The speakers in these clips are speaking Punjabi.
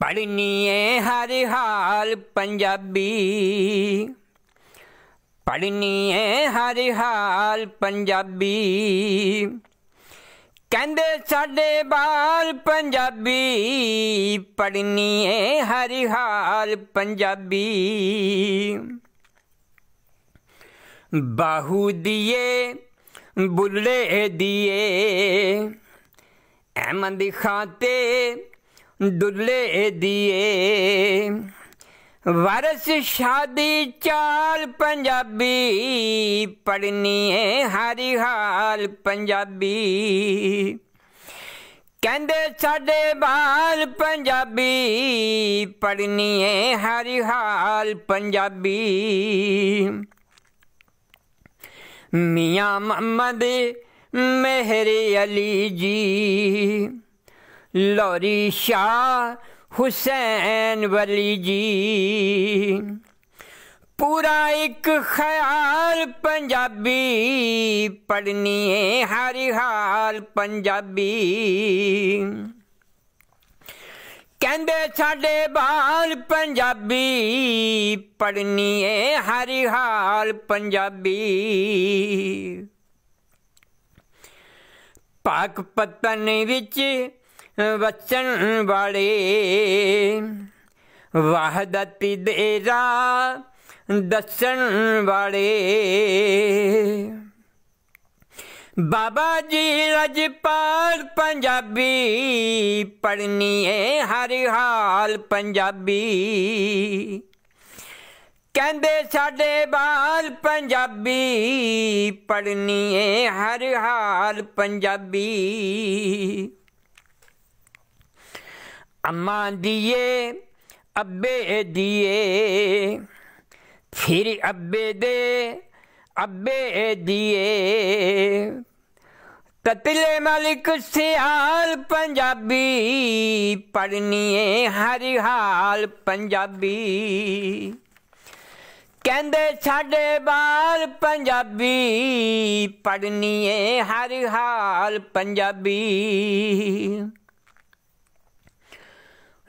ਪੜਨੀ ਏ ਹਰ ਹਾਲ ਪੰਜਾਬੀ ਪੜਨੀ ਏ ਹਰ ਹਾਲ ਪੰਜਾਬੀ ਕਹਿੰਦੇ ਸਾਡੇ ਬਾਲ ਪੰਜਾਬੀ ਪੜਨੀ ਏ ਹਰ ਹਾਲ ਪੰਜਾਬੀ ਬਾਹੂ ਦੀਏ ਬੁੱਲੇ ਦੀਏ ਦੀ ਖਾਤੇ ਦੁੱਲੇ ਦੀਏ ਵਰਸ ਸ਼ਾਦੀ ਚਾਲ ਪੰਜਾਬੀ ਪੜਨੀ ਏ ਹਰੀ ਹਾਲ ਪੰਜਾਬੀ ਕਹਿੰਦੇ ਸਾਡੇ ਬਾਲ ਪੰਜਾਬੀ ਪੜਨੀ ਏ ਹਰੀ ਹਾਲ ਪੰਜਾਬੀ ਮੀਆਂ ਮੁਹੰਮਦ ਮਹਿਰ ਅਲੀ ਜੀ ਲੋਰੀ ਸ਼ਾ ਹੁਸੈਨ ਵਲੀ ਜੀ ਪੂਰਾ ਇੱਕ ਖਿਆਲ ਪੰਜਾਬੀ ਪੜਨੀ ਹੈ ਹਰ ਹਾਲ ਪੰਜਾਬੀ ਕਹਿੰਦੇ ਸਾਡੇ ਬਾਲ ਪੰਜਾਬੀ ਪੜਨੀ ਏ ਹਰ ਹਾਲ ਪੰਜਾਬੀ ਪਾਕ ਪਤਨ ਵਿੱਚ ਵਚਨ ਵਾਲੇ ਵਾਹਦਤੀ ਦੇਰਾ ਦਸਣ ਵਾਲੇ ਬਾਬਾ ਜੀ ਰਜਪਾਲ ਪੰਜਾਬੀ ਪੜਨੀ ਏ ਹਰ ਹਾਲ ਪੰਜਾਬੀ ਕਹਿੰਦੇ ਸਾਡੇ ਬਾਲ ਪੰਜਾਬੀ ਪੜਨੀ ਏ ਹਰ ਹਾਲ ਪੰਜਾਬੀ ਅੰਮਾ ਦੀਏ ਅੱਬੇ ਦੀਏ ਫਿਰ ਅੱਬੇ ਦੇ ਅੱਬੇ ਦੀਏ ਤਤਲੇ ਮਲਿਕ ਸਿਆਲ ਪੰਜਾਬੀ ਪੜਨੀਏ ਹਰ ਹਾਲ ਪੰਜਾਬੀ ਕਹਿੰਦੇ ਸਾਡੇ ਬਾਲ ਪੰਜਾਬੀ ਪੜਨੀਏ ਹਰ ਹਾਲ ਪੰਜਾਬੀ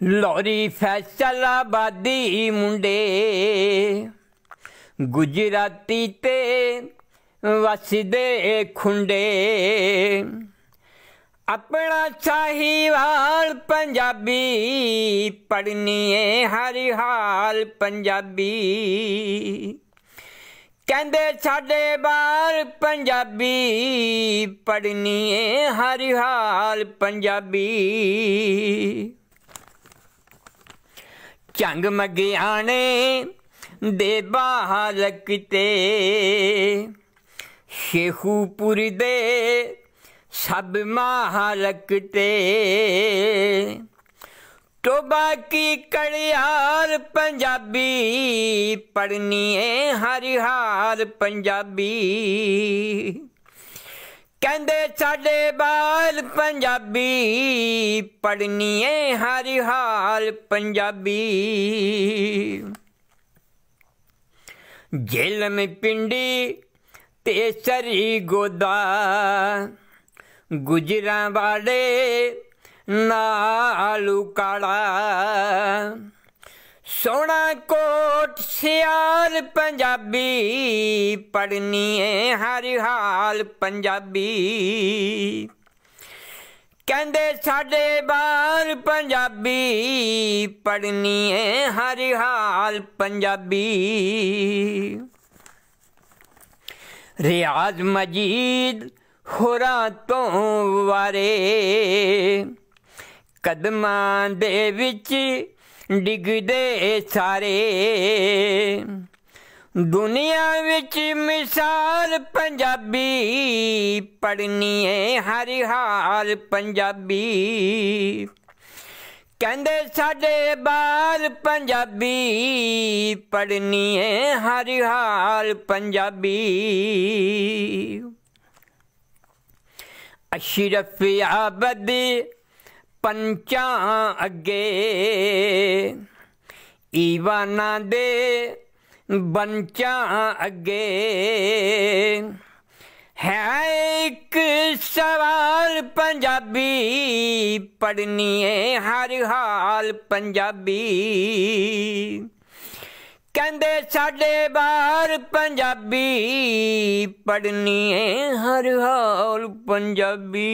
ਲੋਰੀ ਫੈਸਲਾਬਾਦੀ ਮੁੰਡੇ ਗੁਜਰਾਤੀ ਤੇ ਵਸਦੇ ਖੁੰਡੇ ਆਪਣਾ ਸਾਹੀਵਾਲ ਪੰਜਾਬੀ ਪੜਨੀ ਏ ਹਰ ਹਾਲ ਪੰਜਾਬੀ ਕਹਿੰਦੇ ਸਾਡੇ ਬਾਲ ਪੰਜਾਬੀ ਪੜਨੀ ਏ ਹਰ ਹਾਲ ਪੰਜਾਬੀ ਚੰਗ ਮਗਿਆਣੇ ਦੇ ਬਾਹਲਕ ਤੇ ਸ਼ੇਖੂਪੁਰ ਦੇ ਸਭ ਮਹਾਲਕ ਤੇ ਟੋਬਾ ਕੀ ਕੜਿਆਰ ਪੰਜਾਬੀ ਪੜਨੀ ਏ ਹਰ ਹਾਰ ਪੰਜਾਬੀ ਕਹਿੰਦੇ ਸਾਡੇ ਬਾਲ ਪੰਜਾਬੀ ਪੜਨੀ ਏ ਹਰ ਹਾਲ ਪੰਜਾਬੀ ਮੇ ਪਿੰਡੀ ਤੇ ਸਰੀ ਗੋਦਾ ਗੁਜਰਾਂ ਵਾਲੇ ਨਾਲੂ ਕਾਲਾ ਸੋਣਾ ਕੋਟ ਸਿਆਲ ਪੰਜਾਬੀ ਪੜਨੀ ਏ ਹਰ ਹਾਲ ਪੰਜਾਬੀ ਕਹਿੰਦੇ ਸਾਡੇ ਬਾਹਰ ਪੰਜਾਬੀ ਪੜਨੀ ਏ ਹਰ ਹਾਲ ਪੰਜਾਬੀ ਰਿਆਜ਼ ਮਜੀਦ ਹੋਰਾਂ ਤੋਂ ਵਾਰੇ ਕਦਮਾਂ ਦੇ ਵਿੱਚ ਡਿਗਦੇ ਸਾਰੇ ਦੁਨੀਆ ਵਿੱਚ ਮਿਸਾਲ ਪੰਜਾਬੀ ਪੜਨੀ ਏ ਹਰ ਹਾਲ ਪੰਜਾਬੀ ਕਹਿੰਦੇ ਸਾਡੇ ਬਾਲ ਪੰਜਾਬੀ ਪੜਨੀ ਏ ਹਰ ਹਾਲ ਪੰਜਾਬੀ ਅਸ਼ਰਫ ਆਬਦੀ ਪੰਚਾਂ ਅੱਗੇ ਈਵਾਨਾ ਦੇ ਬੰਚਾਂ ਅੱਗੇ ਹੈ ਇੱਕ ਸਵਾਲ ਪੰਜਾਬੀ ਪੜਨੀ ਏ ਹਰ ਹਾਲ ਪੰਜਾਬੀ ਕਹਿੰਦੇ ਸਾਡੇ ਬਾਹਰ ਪੰਜਾਬੀ ਪੜਨੀ ਏ ਹਰ ਹਾਲ ਪੰਜਾਬੀ